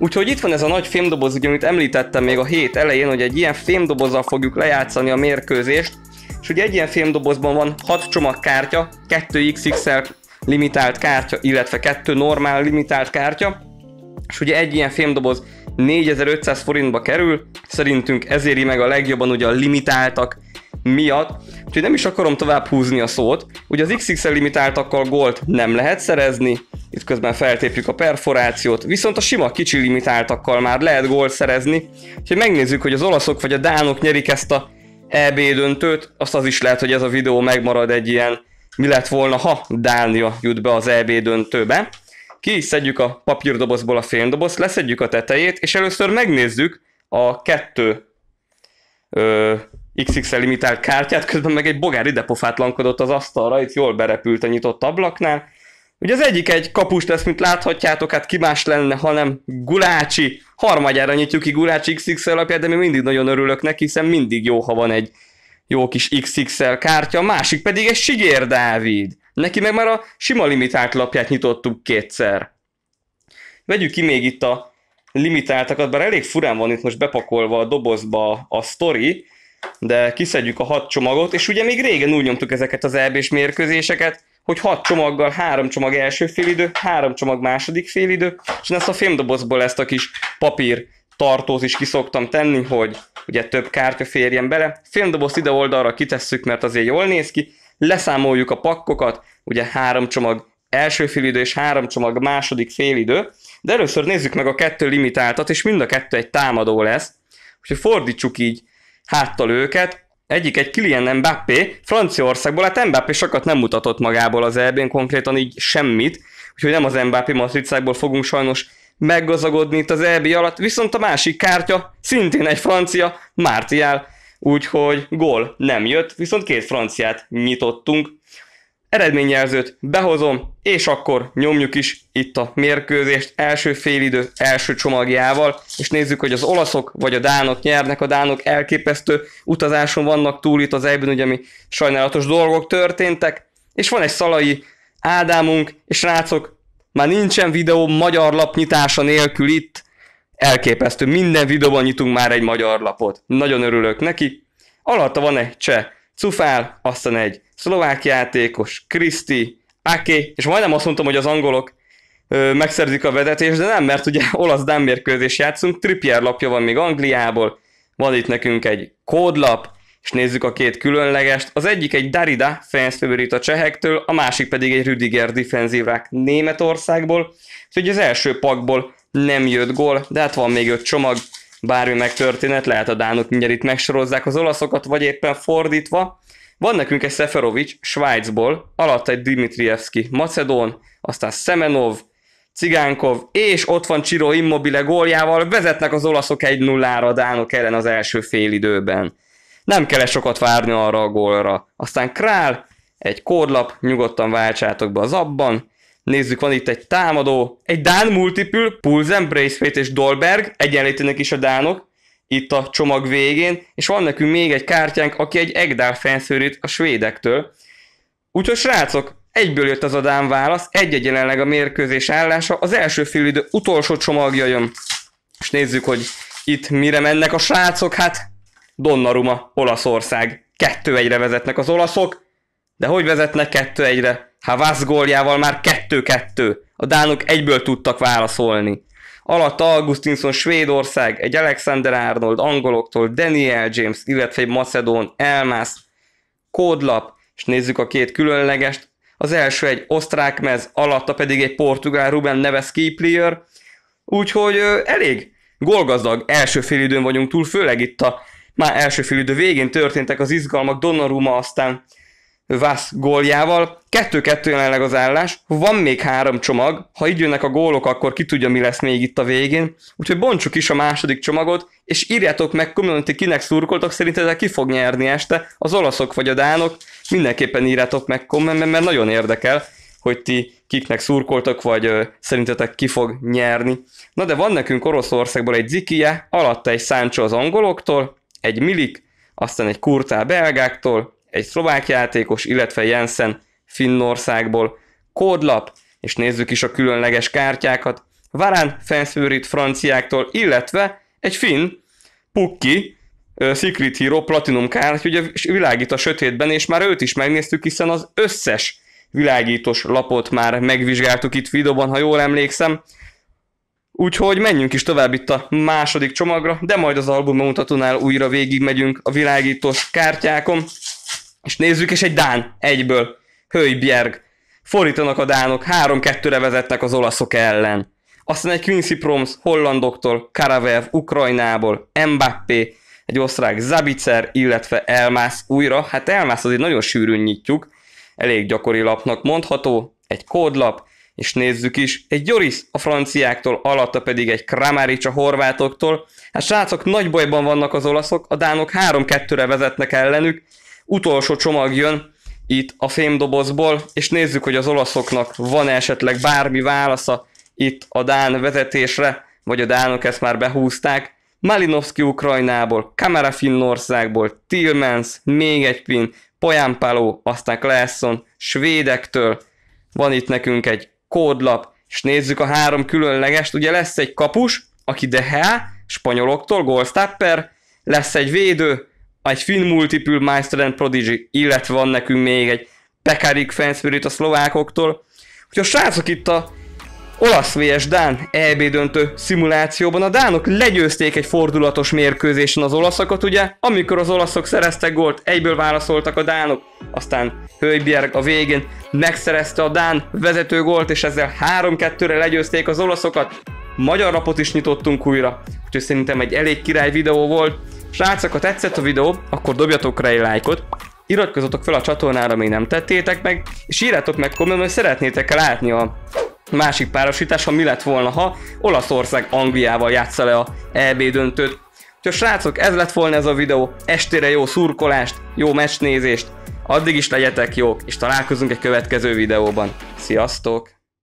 Úgyhogy itt van ez a nagy fémdoboz, ugye, amit említettem még a hét elején, hogy egy ilyen fémdobozzal fogjuk lejátszani a mérkőzést, és ugye egy ilyen fémdobozban van 6 csomag kártya, 2 XXL limitált kártya, illetve 2 normál limitált kártya, és ugye egy ilyen fémdoboz 4500 forintba kerül, szerintünk ez éri meg a legjobban ugye a limitáltak miatt, úgyhogy nem is akarom tovább húzni a szót. Ugye az XXL limitáltakkal gólt nem lehet szerezni, itt közben feltépjük a perforációt, viszont a sima kicsi limitáltakkal már lehet gólt szerezni, úgyhogy megnézzük, hogy az olaszok vagy a dánok nyerik ezt a EB döntőt, azt az is lehet, hogy ez a videó megmarad egy ilyen mi lett volna, ha Dánia jut be az EB döntőbe ki is szedjük a papírdobozból a fémdobozt, leszedjük a tetejét, és először megnézzük a kettő ö, XXL limitált kártyát, közben meg egy idepofát depofátlankodott az asztalra, itt jól berepült a nyitott ablaknál. Ugye az egyik egy kapus lesz, mint láthatjátok, hát ki más lenne, hanem Gulácsi. Harmadjára nyitjuk ki Gulácsi XXL alapját, de mi mindig nagyon örülök neki, hiszen mindig jó, ha van egy jó kis XXL kártya, a másik pedig egy Sigér Dávid. Neki meg már a sima limitált lapját nyitottuk kétszer. Vegyük ki még itt a limitáltakat, bár elég furán van itt most bepakolva a dobozba a story, de kiszedjük a hat csomagot, és ugye még régen úgy nyomtuk ezeket az elbés mérkőzéseket, hogy hat csomaggal, három csomag első félidő, három csomag második félidő, és én ezt a fémdobozból ezt a kis papír tartót is kiszoktam tenni, hogy ugye több kártya férjen bele. Fémdobozt ide oldalra kitesszük, mert azért jól néz ki, leszámoljuk a pakkokat, ugye három csomag első félidő és három csomag második félidő, de először nézzük meg a kettő limitáltat, és mind a kettő egy támadó lesz, úgyhogy fordítsuk így háttal őket, egyik egy Kylian Mbappé, Franciaországból, hát Mbappé sokat nem mutatott magából az elbén, konkrétan így semmit, úgyhogy nem az Mbappé matricákból fogunk sajnos meggazagodni itt az EB alatt, viszont a másik kártya szintén egy francia, Martial úgyhogy gól nem jött, viszont két franciát nyitottunk. Eredményjelzőt behozom, és akkor nyomjuk is itt a mérkőzést első félidő első csomagjával, és nézzük, hogy az olaszok vagy a dánok nyernek. A dánok elképesztő utazáson vannak túl itt az egyben, ugye mi sajnálatos dolgok történtek, és van egy szalai Ádámunk, és rácok, már nincsen videó magyar lapnyitása nélkül itt, Elképesztő. Minden videóban nyitunk már egy magyar lapot. Nagyon örülök neki. Alatta van egy cseh Cufál, aztán egy szlovák játékos, Kriszti, aki. és majdnem azt mondtam, hogy az angolok ö, megszerzik a vezetést, de nem, mert ugye olasz dámérkőzés játszunk, Trippier lapja van még Angliából, van itt nekünk egy kódlap, és nézzük a két különlegest. Az egyik egy Darida fans a csehektől, a másik pedig egy Rüdiger defenzívák Németországból. Úgyhogy az első pakból nem jött gól, de hát van még öt csomag, bármi megtörténet lehet a Dánok mindjárt itt megsorozzák az olaszokat, vagy éppen fordítva. Van nekünk egy Seferovics Svájcból, alatt egy Dimitrievski Macedón, aztán Szemenov, Cigánkov, és ott van Csiro Immobile góljával, vezetnek az olaszok egy nullára ra a Dánok ellen az első fél időben. Nem kell sokat várni arra a gólra. Aztán Král, egy kódlap, nyugodtan váltsátok be az abban, Nézzük, van itt egy támadó, egy Dán multipül, Pulsen, Braithwaite és Dolberg, egyenlítenek is a Dánok, itt a csomag végén, és van nekünk még egy kártyánk, aki egy Egdál fenszőrít a svédektől. Úgyhogy srácok, egyből jött az a Dán válasz, egy-egy jelenleg a mérkőzés állása, az első idő utolsó csomagja jön. És nézzük, hogy itt mire mennek a srácok, hát Donnaruma, Olaszország. kettő egyre vezetnek az olaszok, de hogy vezetnek kettő egyre? Havasz góljával már 2-2. A dánok egyből tudtak válaszolni. Alatta Augustinson Svédország, egy Alexander Arnold angoloktól, Daniel James, illetve egy macedón, Elmász, kódlap, és nézzük a két különlegest. Az első egy osztrák mez, alatta pedig egy portugál Ruben Neves key player, úgyhogy ö, elég golgazdag első félidőn vagyunk túl, főleg itt a már első félidő végén történtek az izgalmak, Donnarumma aztán Vász góljával. 2-2 jelenleg az állás, van még három csomag, ha így jönnek a gólok, akkor ki tudja, mi lesz még itt a végén. Úgyhogy bontsuk is a második csomagot, és írjátok meg community kinek szurkoltak szerintetek ki fog nyerni este, az olaszok vagy a dánok, mindenképpen írjátok meg kommentben, mert nagyon érdekel, hogy ti kiknek szurkoltak vagy ö, szerintetek ki fog nyerni. Na de van nekünk Oroszországból egy zikije alatta egy Sancho az angoloktól, egy Milik, aztán egy Kurtá belgáktól, egy szlovák játékos, illetve Jensen Finnországból. Kódlap, és nézzük is a különleges kártyákat. Varán fanfőrit franciáktól, illetve egy finn, Pukki, Secret Hero Platinum kártya, ugye világít a sötétben, és már őt is megnéztük, hiszen az összes világítós lapot már megvizsgáltuk itt videóban, ha jól emlékszem. Úgyhogy menjünk is tovább itt a második csomagra, de majd az album bemutatónál újra megyünk a világítós kártyákon. És nézzük, és egy Dán egyből. Hölgybjerg. Fordítanak a Dánok, 3-2-re vezettek az olaszok ellen. Aztán egy Quincy Proms hollandoktól, Karavev Ukrajnából, Mbappé, egy osztrák Zabicer, illetve Elmász újra. Hát Elmász azért nagyon sűrűn nyitjuk, elég gyakori lapnak mondható, egy kódlap, és nézzük is, egy Joris a franciáktól, alatta pedig egy Kramaric a horvátoktól. Hát srácok, nagy bajban vannak az olaszok, a dánok 3-2-re vezetnek ellenük, utolsó csomag jön itt a fémdobozból, és nézzük, hogy az olaszoknak van -e esetleg bármi válasza itt a Dán vezetésre, vagy a Dánok ezt már behúzták. Malinowski Ukrajnából, Kamera Finnországból, Tillmans, még egy pin, Poyampaló, aztán Klaesson, svédektől, van itt nekünk egy kódlap, és nézzük a három különlegest, ugye lesz egy kapus, aki Dehá, spanyoloktól, Goldstapper, lesz egy védő, egy Finn Multiple Master and Prodigy, illetve van nekünk még egy Pekarik Fanspirit a szlovákoktól. Hogyha a srácok itt a olasz vs. Dán EB döntő szimulációban a Dánok legyőzték egy fordulatos mérkőzésen az olaszokat, ugye? Amikor az olaszok szereztek gólt, egyből válaszoltak a Dánok, aztán Höjbjerg a végén megszerezte a Dán vezető gólt, és ezzel 3-2-re legyőzték az olaszokat. Magyar napot is nyitottunk újra, úgyhogy szerintem egy elég király videó volt. Srácok, ha tetszett a videó, akkor dobjatok rá egy lájkot, iratkozzatok fel a csatornára, még nem tettétek meg, és írjátok meg kommentben, hogy szeretnétek -e látni a másik párosítás, ha mi lett volna, ha Olaszország Angliával játssza le a EB döntőt. Úgyhogy srácok, ez lett volna ez a videó, estére jó szurkolást, jó meccsnézést, addig is legyetek jók, és találkozunk egy következő videóban. Sziasztok!